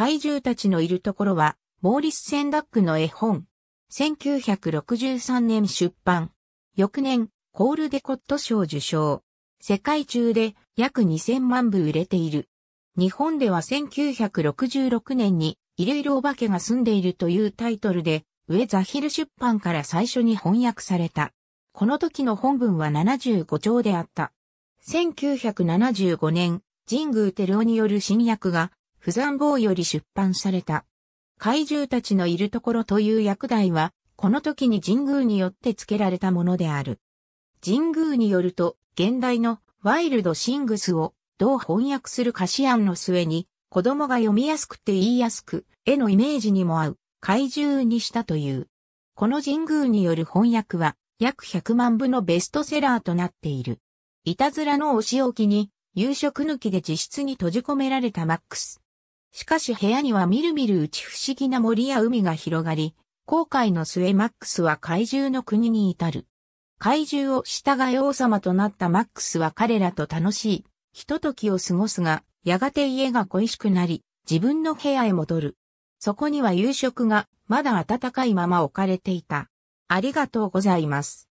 怪獣たちのいるところは、モーリス・センダックの絵本。1963年出版。翌年、コールデコット賞受賞。世界中で約2000万部売れている。日本では1966年に、いろいろお化けが住んでいるというタイトルで、上ザヒル出版から最初に翻訳された。この時の本文は75兆であった。1975年、神宮寺夫による新訳が不山坊より出版された。怪獣たちのいるところという役題は、この時に神宮によって付けられたものである。神宮によると、現代のワイルドシングスをどう翻訳する歌詞案の末に、子供が読みやすくて言いやすく、絵のイメージにも合う、怪獣にしたという。この神宮による翻訳は、約100万部のベストセラーとなっている。いたずらのお仕置きに、夕食抜きで自室に閉じ込められたマックス。しかし部屋にはみるみるうち不思議な森や海が広がり、航海の末マックスは怪獣の国に至る。怪獣を従え王様となったマックスは彼らと楽しい、ひとときを過ごすが、やがて家が恋しくなり、自分の部屋へ戻る。そこには夕食がまだ温かいまま置かれていた。ありがとうございます。